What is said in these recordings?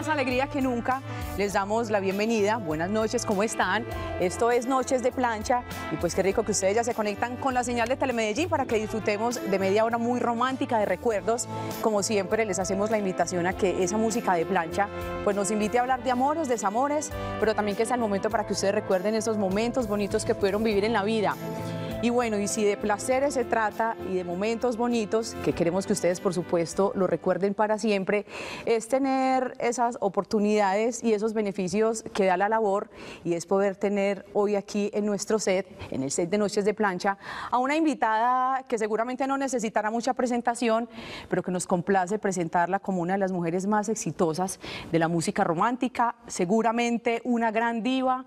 más alegría que nunca. Les damos la bienvenida. Buenas noches, ¿cómo están? Esto es Noches de Plancha y pues qué rico que ustedes ya se conectan con la señal de Telemedellín para que disfrutemos de media hora muy romántica de recuerdos. Como siempre, les hacemos la invitación a que esa música de plancha pues nos invite a hablar de amores, desamores, pero también que sea el momento para que ustedes recuerden esos momentos bonitos que pudieron vivir en la vida. Y bueno, y si de placeres se trata y de momentos bonitos, que queremos que ustedes por supuesto lo recuerden para siempre, es tener esas oportunidades y esos beneficios que da la labor y es poder tener hoy aquí en nuestro set, en el set de Noches de Plancha, a una invitada que seguramente no necesitará mucha presentación, pero que nos complace presentarla como una de las mujeres más exitosas de la música romántica, seguramente una gran diva,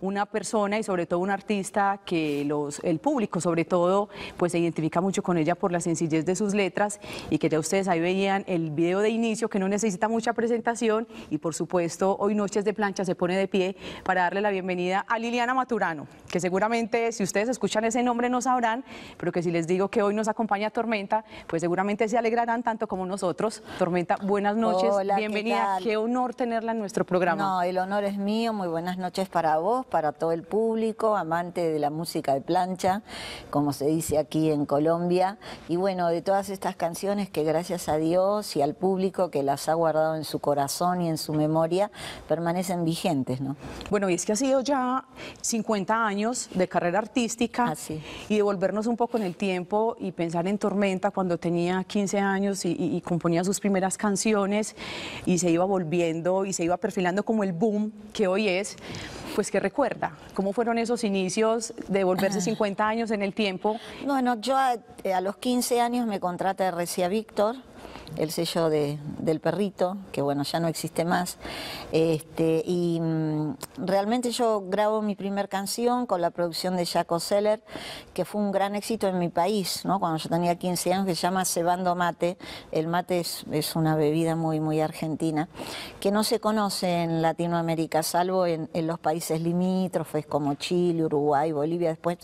una persona y sobre todo un artista que los, el público sobre todo pues se identifica mucho con ella por la sencillez de sus letras y que ya ustedes ahí veían el video de inicio que no necesita mucha presentación y por supuesto hoy Noches de Plancha se pone de pie para darle la bienvenida a Liliana Maturano, que seguramente si ustedes escuchan ese nombre no sabrán, pero que si les digo que hoy nos acompaña Tormenta, pues seguramente se alegrarán tanto como nosotros. Tormenta, buenas noches, Hola, bienvenida, ¿qué, qué honor tenerla en nuestro programa. No, el honor es mío, muy buenas noches para vos, para todo el público, amante de la música de plancha, como se dice aquí en Colombia. Y bueno, de todas estas canciones que gracias a Dios y al público que las ha guardado en su corazón y en su memoria, permanecen vigentes, ¿no? Bueno, y es que ha sido ya 50 años de carrera artística ah, y y devolvernos un poco en el tiempo y pensar en Tormenta cuando tenía 15 años y componía sus primeras canciones y se iba volviendo y se iba perfilando como el boom que hoy es pues que recuerda? ¿Cómo fueron esos inicios de volverse 50 ah. años en el tiempo? Bueno, yo eh, a, los 15 años me contrata Recia Víctor, el sello de, del perrito, que bueno, ya no existe más. Este, y mm, realmente yo grabo mi primer canción con la producción de Jaco Seller, que fue un gran éxito en mi país, ¿no? cuando yo tenía 15 años, que se llama Cebando Mate. El mate es, es una bebida muy, muy argentina, que no se conoce en Latinoamérica, salvo en, en los países limítrofes como Chile, Uruguay, Bolivia, después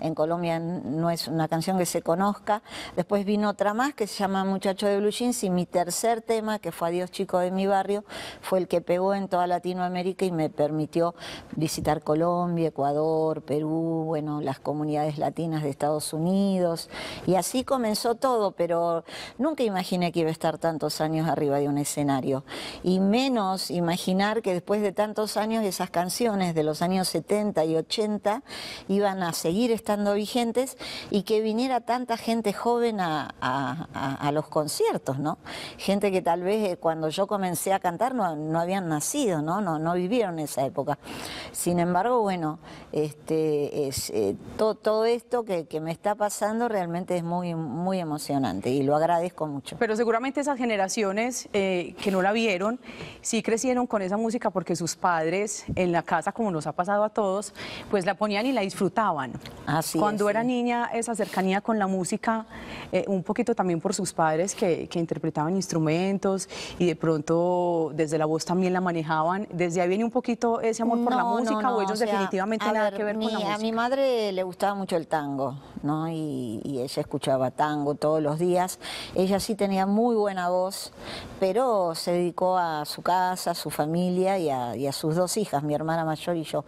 en Colombia no es una canción que se conozca. Después vino otra más que se llama Muchacho de Blue y mi tercer tema, que fue Adiós Chico de mi barrio, fue el que pegó en toda Latinoamérica y me permitió visitar Colombia, Ecuador, Perú, bueno, las comunidades latinas de Estados Unidos. Y así comenzó todo, pero nunca imaginé que iba a estar tantos años arriba de un escenario. Y menos imaginar que después de tantos años esas canciones de los años 70 y 80 iban a seguir estando vigentes y que viniera tanta gente joven a los conciertos. ¿no? Gente que tal vez eh, cuando yo comencé a cantar no, habían nacido, ¿no? ¿no? No vivieron esa época. Sin embargo, bueno, este, eh, todo, esto que, me está pasando realmente es muy, muy emocionante y lo agradezco mucho. Pero seguramente esas generaciones eh, que no la vieron, sí crecieron con esa música porque sus padres en la casa, como nos ha pasado a todos, pues la ponían y la disfrutaban. Así Cuando era niña, esa cercanía con la música, un poquito también por sus padres que, que interpretaban instrumentos y de pronto desde la voz también la manejaban. ¿Desde ahí viene un poquito ese amor por la música o ellos definitivamente nada que ver con la música? A mi madre le gustaba mucho el tango, ¿no? Y, ella escuchaba tango todos los días. Ella sí tenía muy buena voz, pero se dedicó a su casa, a su familia y a, sus dos hijas, mi hermana mayor y yo.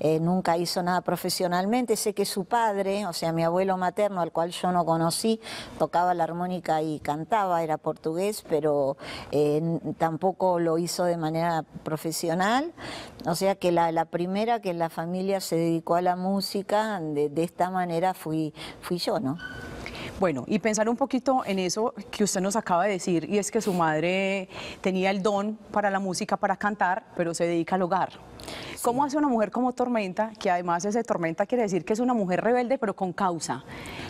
Eh, nunca hizo nada profesionalmente. Sé que su padre, o sea, mi abuelo materno, al cual yo no conocí, tocaba la armónica y cantaba, era portugués, pero eh, tampoco lo hizo de manera profesional. O sea que la, primera que la familia se dedicó a la música de, de esta manera fui, fui yo, ¿no? Bueno, y pensar un poquito en eso que usted nos acaba de decir, y es que su madre tenía el don para la música, para cantar, pero se dedica al hogar. ¿Cómo hace una mujer como Tormenta, que además ese Tormenta quiere decir que es una mujer rebelde, pero con causa,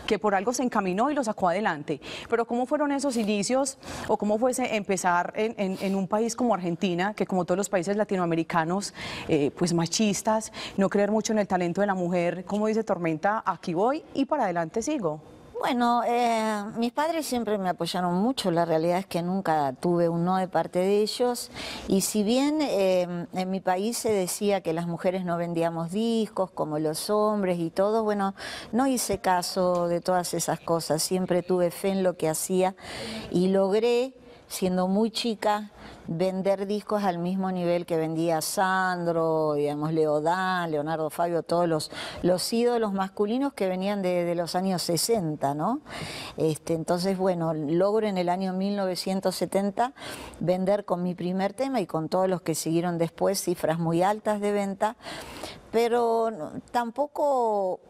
que por algo se encaminó y lo sacó adelante? Pero ¿cómo fueron esos inicios o cómo fue empezar en, un país como Argentina, que como todos los países latinoamericanos, eh, pues machistas, no creer mucho en el talento de la mujer? Como dice Tormenta, aquí voy y para adelante sigo. Bueno, eh, mis padres siempre me apoyaron mucho, la realidad es que nunca tuve un no de parte de ellos y si bien eh, en mi país se decía que las mujeres no vendíamos discos como los hombres y todo, bueno, no hice caso de todas esas cosas, siempre tuve fe en lo que hacía y logré siendo muy chica, vender discos al mismo nivel que vendía Sandro, digamos, Leodán, Leonardo Fabio, todos los, los ídolos masculinos que venían de, los años 60, ¿no? Este, entonces, bueno, logro en el año 1970 vender con mi primer tema y con todos los que siguieron después cifras muy altas de venta, pero tampoco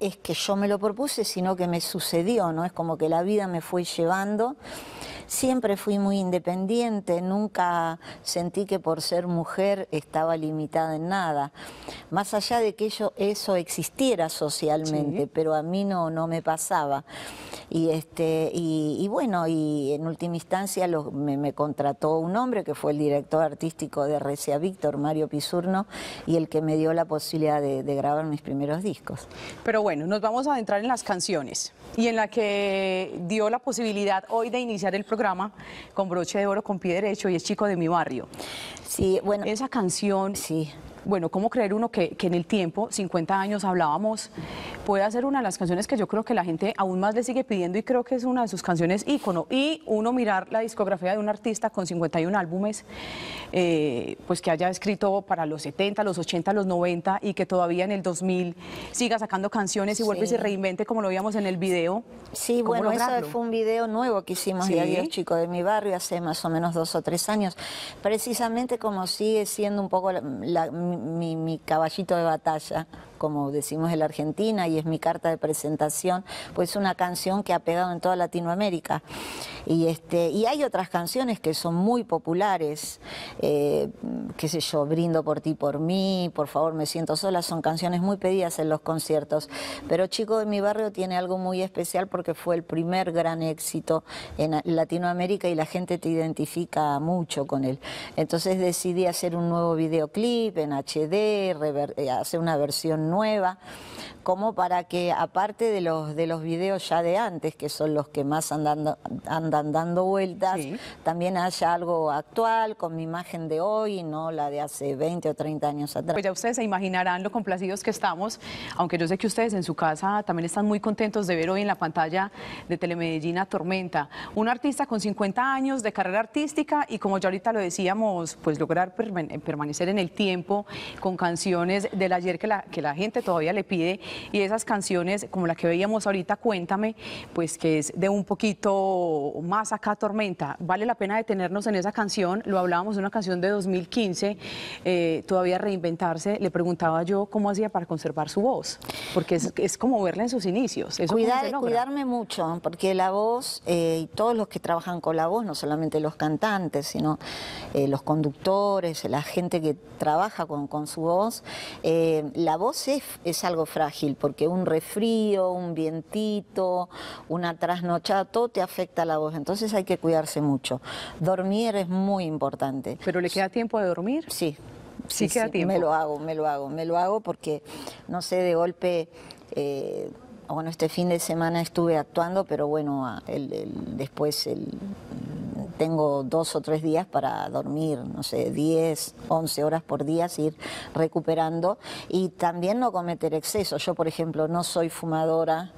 es que yo me lo propuse, sino que me sucedió, ¿no? Es como que la vida me fue llevando. Siempre fui muy independiente, nunca sentí que por ser mujer estaba limitada en nada. Más allá de que eso existiera socialmente, pero a mí no, me pasaba. Este, y, bueno, y en última instancia me, contrató un hombre que fue el director artístico de Recia Víctor, Mario Pisurno, y el que me dio la posibilidad de, de grabar mis primeros discos. Pero bueno, nos vamos a adentrar en las canciones y en la que dio la posibilidad hoy de iniciar el programa programa con broche de oro, con pie derecho, y es chico de mi barrio. Sí, bueno. Esa canción. Sí. Bueno, ¿cómo creer uno que, en el tiempo, 50 años hablábamos, puede ser una de las canciones que yo creo que la gente aún más le sigue pidiendo y creo que es una de sus canciones ícono? Y uno mirar la discografía de un artista con 51 álbumes, eh, pues que haya escrito para los 70, los 80, los 90 y que todavía en el 2000 siga sacando canciones y vuelve y se reinvente como lo veíamos en el video. Sí, bueno, eso fue un video nuevo que hicimos sí. de Chico de mi barrio hace más o menos dos o tres años, precisamente como sigue siendo un poco la mi, caballito de batalla como decimos en la Argentina, y es mi carta de presentación, pues una canción que ha pegado en toda Latinoamérica. Y, este, y hay otras canciones que son muy populares, eh, qué sé yo, Brindo por ti, por mí, Por favor, me siento sola, son canciones muy pedidas en los conciertos. Pero Chico de mi barrio tiene algo muy especial porque fue el primer gran éxito en Latinoamérica y la gente te identifica mucho con él. Entonces decidí hacer un nuevo videoclip en HD, eh, hacer una versión nueva, como para que aparte de los, de los videos ya de antes, que son los que más andan andan dando vueltas, también haya algo actual con mi imagen de hoy, no la de hace 20 o 30 años atrás. Pues ya ustedes se imaginarán lo complacidos que estamos, aunque yo sé que ustedes en su casa también están muy contentos de ver hoy en la pantalla de Telemedellín a Tormenta, un artista con 50 años de carrera artística y como ya ahorita lo decíamos, pues lograr permanecer en el tiempo con canciones del ayer que la, que la gente todavía le pide y esas canciones como la que veíamos ahorita, cuéntame, pues que es de un poquito más acá tormenta. Vale la pena detenernos en esa canción, lo hablábamos de una canción de 2015, eh, todavía reinventarse, le preguntaba yo cómo hacía para conservar su voz, porque es, como verla en sus inicios. Eso cuidarme mucho, porque la voz eh, y todos los que trabajan con la voz, no solamente los cantantes, sino eh, los conductores, la gente que trabaja con, con su voz, la voz es, algo frágil, porque un refrío, un vientito, una trasnochada, todo te afecta a la voz. Entonces hay que cuidarse mucho. Dormir es muy importante. ¿Pero le queda tiempo de dormir? Sí. Sí, queda tiempo. Me lo hago, me lo hago, me lo hago porque, no sé, de golpe... Eh, bueno, este fin de semana estuve actuando, pero bueno, después el, tengo dos o tres días para dormir, no sé, 10, 11 horas por día, ir recuperando y también no cometer exceso. Yo, por ejemplo, no soy fumadora.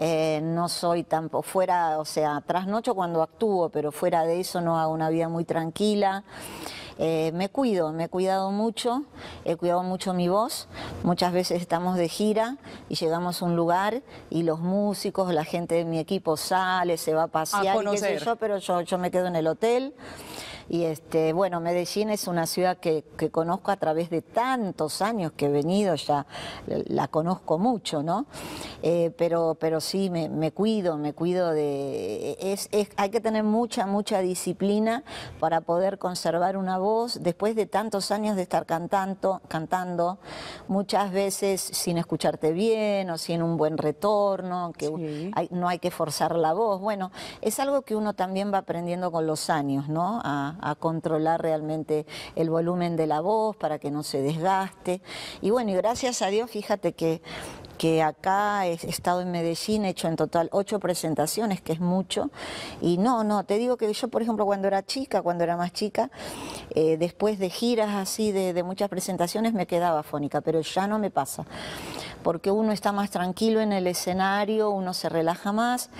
Eh, no soy tampoco fuera, o sea, trasnocho cuando actúo, pero fuera de eso no hago una vida muy tranquila. Eh, me cuido, me he cuidado mucho, he cuidado mucho mi voz. Muchas veces estamos de gira y llegamos a un lugar y los músicos, la gente de mi equipo sale, se va a pasear, pero yo me quedo en el hotel. Y este, bueno, Medellín es una ciudad que, conozco a través de tantos años que he venido, ya la conozco mucho, ¿no? Eh, pero, pero sí, me, cuido, me cuido de... hay que tener mucha, mucha disciplina para poder conservar una voz después de tantos años de estar cantando, cantando muchas veces sin escucharte bien o sin un buen retorno, que no hay que forzar la voz. Bueno, es algo que uno también va aprendiendo con los años, ¿no? a controlar realmente el volumen de la voz para que no se desgaste. Y bueno, y gracias a Dios, fíjate que que acá he estado en Medellín, he hecho en total ocho presentaciones, que es mucho. Y no, no, te digo que yo, por ejemplo, cuando era chica, cuando era más chica, eh, después de giras así, de, de muchas presentaciones, me quedaba fónica, pero ya no me pasa porque uno está más tranquilo en el escenario, uno se relaja más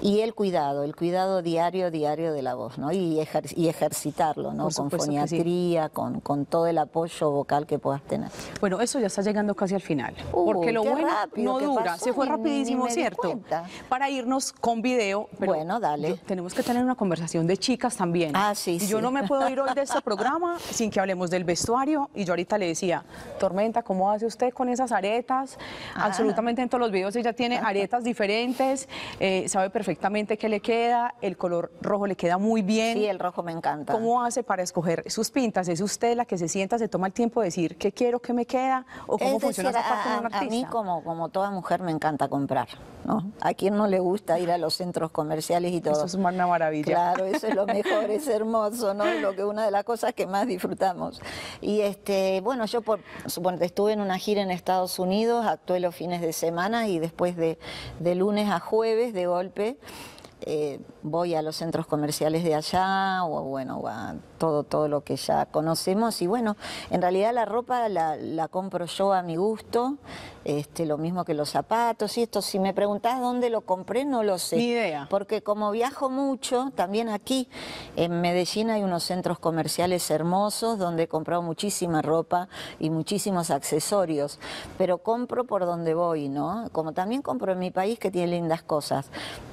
y el cuidado, el cuidado diario, diario de la voz, ¿no? Y, y ejercitarlo, ¿no? Con foniatría, con, todo el apoyo vocal que puedas tener. Bueno, eso ya está llegando casi al final, uh, porque lo bueno no dura, se fue rapidísimo, ¿cierto? Para irnos con video, pero bueno, dale. tenemos que tener una conversación de chicas también. Ah, sí, sí. Yo no me puedo ir hoy de este programa sin que hablemos del vestuario y yo ahorita le decía, Tormenta, ¿cómo hace usted con esas aretas? absolutamente en todos los videos ella tiene aretas diferentes, eh, sabe perfectamente qué le queda, el color rojo le queda muy bien. Sí, el rojo me encanta. ¿Cómo hace para escoger sus pintas? ¿Es usted la que se sienta, se toma el tiempo de decir qué quiero, qué me queda? ¿O cómo funciona decir, artista? A mí, como toda mujer, me encanta comprar. ¿no? ¿A quién no le gusta ir a los centros comerciales y todo? Eso es una maravilla. Claro, eso es lo mejor, es hermoso, ¿no? Es lo que, una de las cosas que más disfrutamos. Y este, bueno, yo por, suponte, estuve en una gira en Estados Unidos, actué los fines de semana y después de, lunes a jueves, de golpe, eh, voy a los centros comerciales de allá o bueno, a todo, lo que ya conocemos. Y bueno, en realidad la ropa la, compro yo a mi gusto, este, lo mismo que los zapatos y esto. Si me preguntás dónde lo compré, no lo sé. Ni idea. Porque como viajo mucho, también aquí en Medellín hay unos centros comerciales hermosos donde he comprado muchísima ropa y muchísimos accesorios. Pero compro por donde voy, ¿no? Como también compro en mi país que tiene lindas cosas.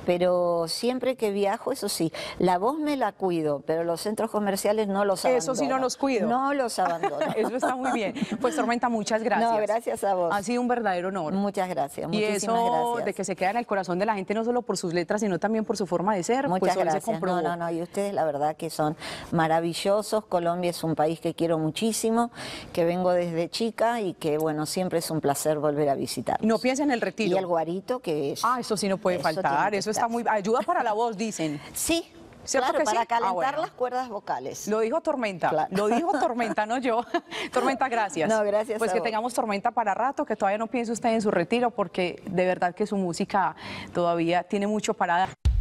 Pero siempre que viajo, eso sí, la voz me la cuido, pero los centros comerciales no los abandono. Eso sí no los cuido. No los abandono. eso está muy bien. Pues Tormenta, muchas gracias. No, gracias a vos. Ha sido un verdadero honor. Muchas gracias, y eso gracias. de que se queda en el corazón de la gente no solo por sus letras, sino también por su forma de ser. Muchas pues, gracias. no, no, no, y ustedes la verdad que son maravillosos. Colombia es un país que quiero muchísimo, que vengo desde chica y que, bueno, siempre es un placer volver a visitar. No piensen en el retiro. Y el guarito que es. Ah, eso sí no puede faltar, eso está muy... Ayuda para la voz, dicen. Sí, ¿Cierto claro, para ah, calentar las cuerdas vocales. Lo dijo Tormenta, lo dijo Tormenta, no yo. Tormenta, gracias. No, gracias. Pues que tengamos Tormenta para rato, que todavía no piense usted en su retiro, porque de verdad que su música todavía tiene mucho para dar.